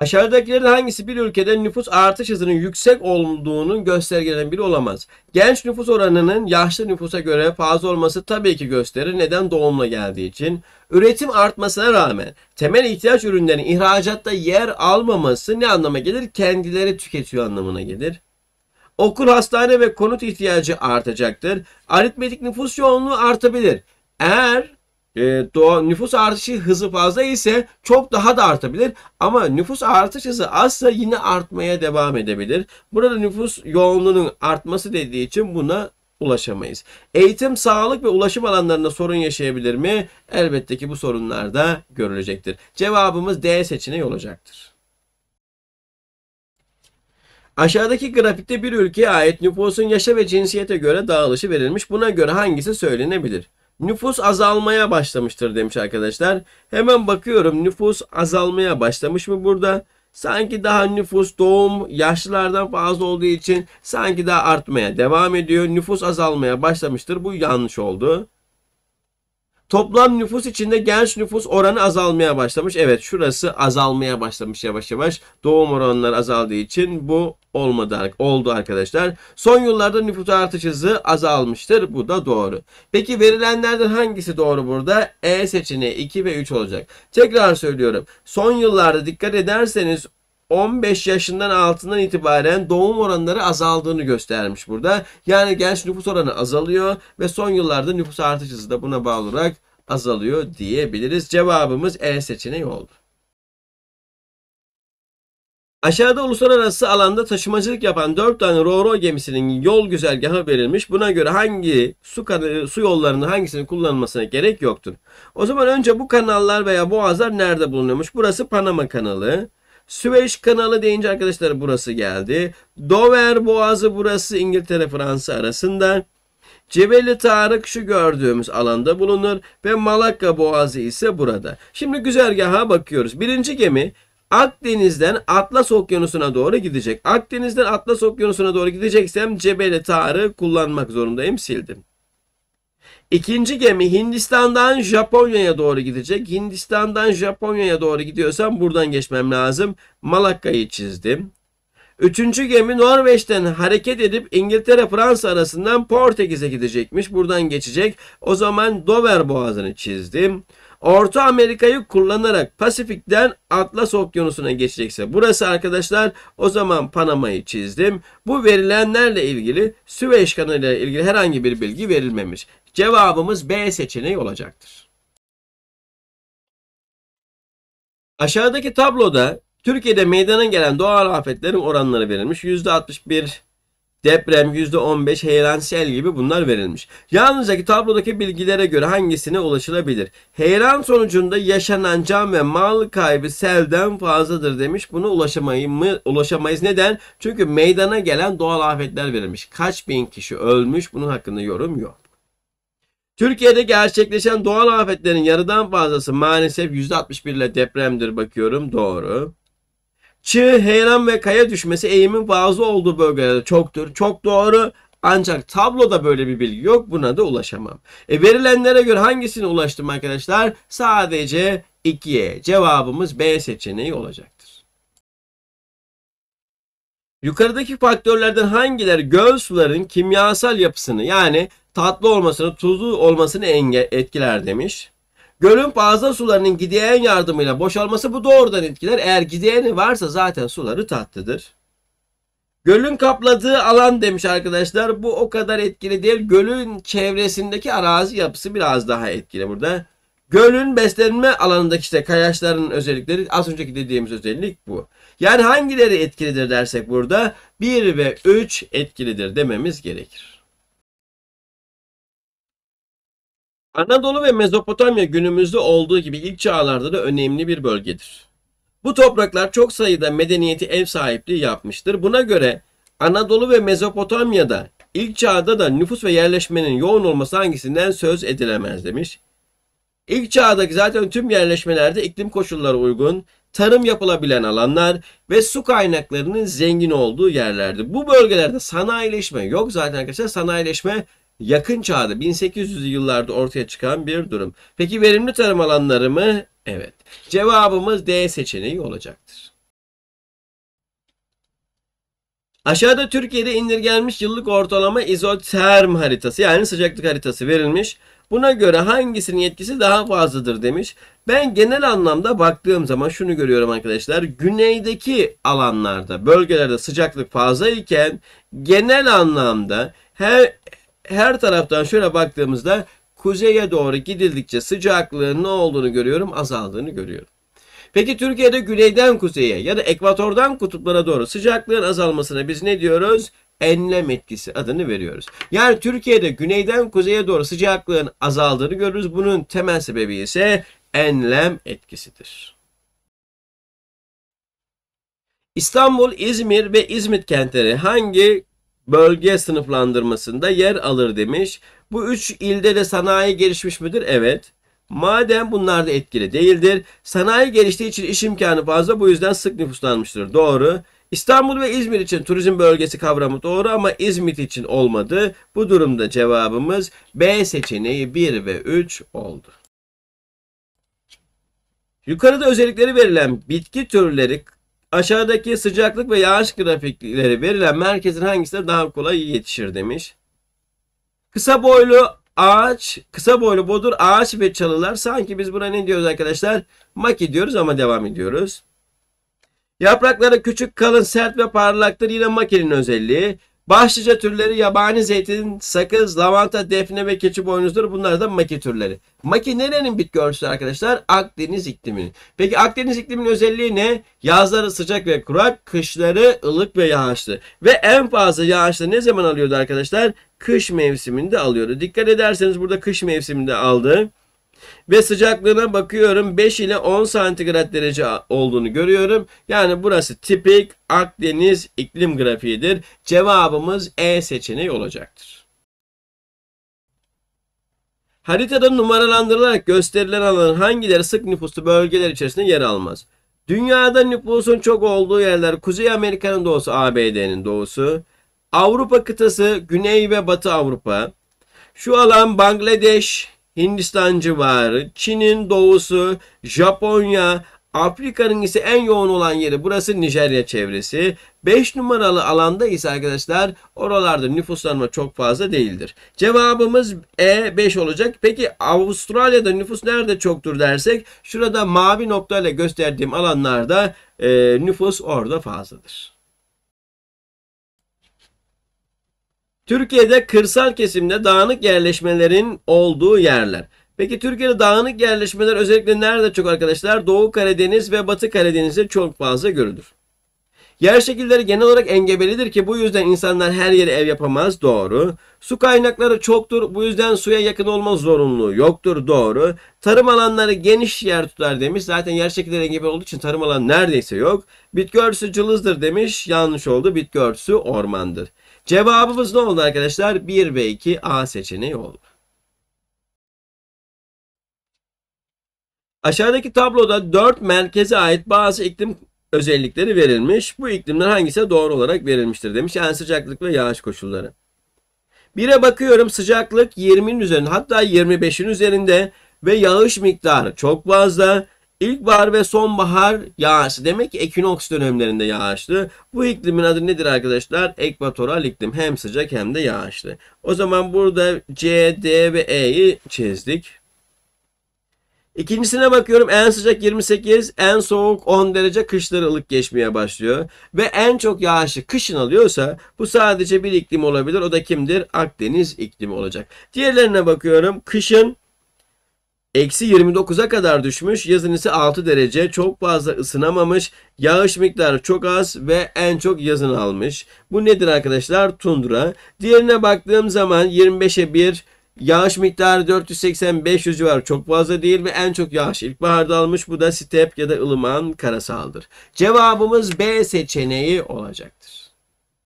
Aşağıdakilerden hangisi bir ülkede nüfus artış hızının yüksek olduğunun göstergelerinden biri olamaz? Genç nüfus oranının yaşlı nüfusa göre fazla olması tabii ki gösterir. Neden doğumla geldiği için? Üretim artmasına rağmen temel ihtiyaç ürünlerinin ihracatta yer almaması ne anlama gelir? Kendileri tüketiyor anlamına gelir. Okul, hastane ve konut ihtiyacı artacaktır. Aritmetik nüfus yoğunluğu artabilir. Eğer e, nüfus artışı hızı fazla ise çok daha da artabilir. Ama nüfus artış hızı azsa yine artmaya devam edebilir. Burada nüfus yoğunluğunun artması dediği için buna ulaşamayız. Eğitim, sağlık ve ulaşım alanlarında sorun yaşayabilir mi? Elbette ki bu sorunlar da görülecektir. Cevabımız D seçeneği olacaktır. Aşağıdaki grafikte bir ülkeye ait nüfusun yaşa ve cinsiyete göre dağılışı verilmiş. Buna göre hangisi söylenebilir? Nüfus azalmaya başlamıştır demiş arkadaşlar. Hemen bakıyorum nüfus azalmaya başlamış mı burada? Sanki daha nüfus doğum yaşlılardan fazla olduğu için sanki daha artmaya devam ediyor. Nüfus azalmaya başlamıştır. Bu yanlış oldu. Toplam nüfus içinde genç nüfus oranı azalmaya başlamış. Evet şurası azalmaya başlamış yavaş yavaş. Doğum oranları azaldığı için bu olmadı oldu arkadaşlar. Son yıllarda nüfus artış hızı azalmıştır. Bu da doğru. Peki verilenlerden hangisi doğru burada? E seçeneği 2 ve 3 olacak. Tekrar söylüyorum. Son yıllarda dikkat ederseniz 15 yaşından altından itibaren doğum oranları azaldığını göstermiş burada. Yani genç nüfus oranı azalıyor ve son yıllarda nüfus artış hızı da buna bağlı olarak azalıyor diyebiliriz. Cevabımız E seçeneği oldu. Aşağıda uluslararası alanda taşımacılık yapan 4 tane ro-ro gemisinin yol güzergahı verilmiş. Buna göre hangi su, su yollarını hangisinin kullanmasına gerek yoktur. O zaman önce bu kanallar veya boğazlar nerede bulunuyormuş? Burası Panama kanalı. Süveyş kanalı deyince arkadaşlar burası geldi. Dover boğazı burası İngiltere Fransa arasında. Cebeli Tarık şu gördüğümüz alanda bulunur ve Malakka Boğazı ise burada. Şimdi güzergaha bakıyoruz. Birinci gemi Akdeniz'den Atlas Okyanusu'na doğru gidecek. Akdeniz'den Atlas Okyanusu'na doğru gideceksem Cebeli Tar'ı kullanmak zorundayım. Sildim. İkinci gemi Hindistan'dan Japonya'ya doğru gidecek. Hindistan'dan Japonya'ya doğru gidiyorsam buradan geçmem lazım. Malakka'yı çizdim. Üçüncü gemi Norveç'ten hareket edip İngiltere-Fransa arasından Portekiz'e gidecekmiş. Buradan geçecek. O zaman Dover Boğazı'nı çizdim. Orta Amerika'yı kullanarak Pasifik'ten Atlas Okyanusu'na geçecekse burası arkadaşlar o zaman Panama'yı çizdim. Bu verilenlerle ilgili Süveyş kanalı ile ilgili herhangi bir bilgi verilmemiş. Cevabımız B seçeneği olacaktır. Aşağıdaki tabloda Türkiye'de meydana gelen doğal afetlerin oranları verilmiş. %61 deprem, %15 heyelan sel gibi bunlar verilmiş. Yalnızca tablodaki bilgilere göre hangisine ulaşılabilir? Heyelan sonucunda yaşanan can ve mal kaybı selden fazladır demiş. Buna ulaşamayı mı, ulaşamayız. Neden? Çünkü meydana gelen doğal afetler verilmiş. Kaç bin kişi ölmüş? Bunun hakkında yorum yok. Türkiye'de gerçekleşen doğal afetlerin yarıdan fazlası maalesef %61 ile depremdir bakıyorum. Doğru. Çığ, heyelan ve kaya düşmesi eğimin bazı olduğu bölgelerde çoktur. Çok doğru. Ancak tabloda böyle bir bilgi yok. Buna da ulaşamam. E verilenlere göre hangisini ulaştım arkadaşlar? Sadece 2'ye. Cevabımız B seçeneği olacaktır. Yukarıdaki faktörlerden hangileri göl suların kimyasal yapısını yani tatlı olmasını, tuzlu olmasını enge etkiler demiş. Gölün fazla sularının gideyen yardımıyla boşalması bu doğrudan etkiler. Eğer gideyeni varsa zaten suları tatlıdır. Gölün kapladığı alan demiş arkadaşlar. Bu o kadar etkili değil. Gölün çevresindeki arazi yapısı biraz daha etkili burada. Gölün beslenme alanındaki işte kayaçların özellikleri az önceki dediğimiz özellik bu. Yani hangileri etkilidir dersek burada 1 ve 3 etkilidir dememiz gerekir. Anadolu ve Mezopotamya günümüzde olduğu gibi ilk çağlarda da önemli bir bölgedir. Bu topraklar çok sayıda medeniyeti ev sahipliği yapmıştır. Buna göre Anadolu ve Mezopotamya'da ilk çağda da nüfus ve yerleşmenin yoğun olması hangisinden söz edilemez demiş. İlk çağdaki zaten tüm yerleşmelerde iklim koşulları uygun, tarım yapılabilen alanlar ve su kaynaklarının zengin olduğu yerlerdi. Bu bölgelerde sanayileşme yok zaten arkadaşlar. Sanayileşme yakın çağda 1800'lü yıllarda ortaya çıkan bir durum. Peki verimli tarım alanları mı? Evet. Cevabımız D seçeneği olacaktır. Aşağıda Türkiye'de indirgenmiş yıllık ortalama izoterm haritası yani sıcaklık haritası verilmiş. Buna göre hangisinin etkisi daha fazladır demiş. Ben genel anlamda baktığım zaman şunu görüyorum arkadaşlar. Güneydeki alanlarda, bölgelerde sıcaklık fazla iken genel anlamda her her taraftan şöyle baktığımızda kuzeye doğru gidildikçe sıcaklığın ne olduğunu görüyorum, azaldığını görüyorum. Peki Türkiye'de güneyden kuzeye ya da ekvatordan kutuplara doğru sıcaklığın azalmasına biz ne diyoruz? enlem etkisi adını veriyoruz. Yani Türkiye'de güneyden kuzeye doğru sıcaklığın azaldığını görürüz. Bunun temel sebebi ise enlem etkisidir. İstanbul, İzmir ve İzmit kentleri hangi bölge sınıflandırmasında yer alır demiş. Bu üç ilde de sanayi gelişmiş midir? Evet. Madem bunlar da etkili değildir. Sanayi geliştiği için iş imkanı fazla bu yüzden sık nüfuslanmıştır. Doğru. İstanbul ve İzmir için turizm bölgesi kavramı doğru ama İzmit için olmadı. Bu durumda cevabımız B seçeneği 1 ve 3 oldu. Yukarıda özellikleri verilen bitki türleri Aşağıdaki sıcaklık ve yağış grafikleri verilen merkezin hangisine daha kolay yetişir demiş. Kısa boylu ağaç, kısa boylu bodur ağaç ve çalılar. Sanki biz buna ne diyoruz arkadaşlar? Maki diyoruz ama devam ediyoruz. Yaprakları küçük, kalın, sert ve parlaktır. Yine makinin özelliği. Başlıca türleri yabani zeytin, sakız, lavanta, defne ve keçi boynuzdur. bunlar da maki türleri. Maki nerenin bitki örtüsü arkadaşlar? Akdeniz ikliminin. Peki Akdeniz ikliminin özelliği ne? Yazları sıcak ve kurak, kışları ılık ve yağışlı. Ve en fazla yağışlı ne zaman alıyordu arkadaşlar? Kış mevsiminde alıyordu. Dikkat ederseniz burada kış mevsiminde aldı. Ve sıcaklığına bakıyorum 5 ile 10 santigrat derece olduğunu görüyorum. Yani burası tipik Akdeniz iklim grafiğidir. Cevabımız E seçeneği olacaktır. Haritada numaralandırılarak gösterilen alanın hangileri sık nüfuslu bölgeler içerisinde yer almaz? Dünyada nüfusun çok olduğu yerler Kuzey Amerika'nın doğusu ABD'nin doğusu, Avrupa kıtası Güney ve Batı Avrupa, şu alan Bangladeş, Hindistan civarı, Çin'in doğusu, Japonya, Afrika'nın ise en yoğun olan yeri burası Nijerya çevresi. 5 numaralı alanda ise arkadaşlar oralarda nüfuslanma çok fazla değildir. Cevabımız E 5 olacak. Peki Avustralya'da nüfus nerede çoktur dersek şurada mavi noktayla gösterdiğim alanlarda e, nüfus orada fazladır. Türkiye'de kırsal kesimde dağınık yerleşmelerin olduğu yerler. Peki Türkiye'de dağınık yerleşmeler özellikle nerede çok arkadaşlar? Doğu Karadeniz ve Batı Karadeniz'de çok fazla görülür. Yer şekilleri genel olarak engebelidir ki bu yüzden insanlar her yere ev yapamaz. Doğru. Su kaynakları çoktur. Bu yüzden suya yakın olma zorunluluğu yoktur. Doğru. Tarım alanları geniş yer tutar demiş. Zaten yer şekilleri engebeli olduğu için tarım alanı neredeyse yok. Bitki örtüsü cılızdır demiş. Yanlış oldu. Bitki örtüsü ormandır. Cevabımız ne oldu arkadaşlar? 1 ve 2 A seçeneği oldu. Aşağıdaki tabloda 4 merkeze ait bazı iklim özellikleri verilmiş. Bu iklimler hangisi doğru olarak verilmiştir demiş. Yani sıcaklık ve yağış koşulları. Bire bakıyorum sıcaklık 20'nin üzerinde hatta 25'in üzerinde ve yağış miktarı çok fazla. İlkbahar ve sonbahar yağışlı. Demek ki ekinoks dönemlerinde yağışlı. Bu iklimin adı nedir arkadaşlar? Ekvatoral iklim. Hem sıcak hem de yağışlı. O zaman burada C, D ve E'yi çizdik. İkincisine bakıyorum en sıcak 28, en soğuk 10 derece kışları ılık geçmeye başlıyor. Ve en çok yağışlı kışın alıyorsa bu sadece bir iklim olabilir. O da kimdir? Akdeniz iklimi olacak. Diğerlerine bakıyorum. Kışın Eksi 29'a kadar düşmüş. Yazın ise 6 derece. Çok fazla ısınamamış. Yağış miktarı çok az ve en çok yazın almış. Bu nedir arkadaşlar? Tundra. Diğerine baktığım zaman 25'e 1 Yağış miktarı 480-500 civarı çok fazla değil ve en çok yağış ilkbaharda almış. Bu da step ya da ılıman karasaldır. Cevabımız B seçeneği olacaktır.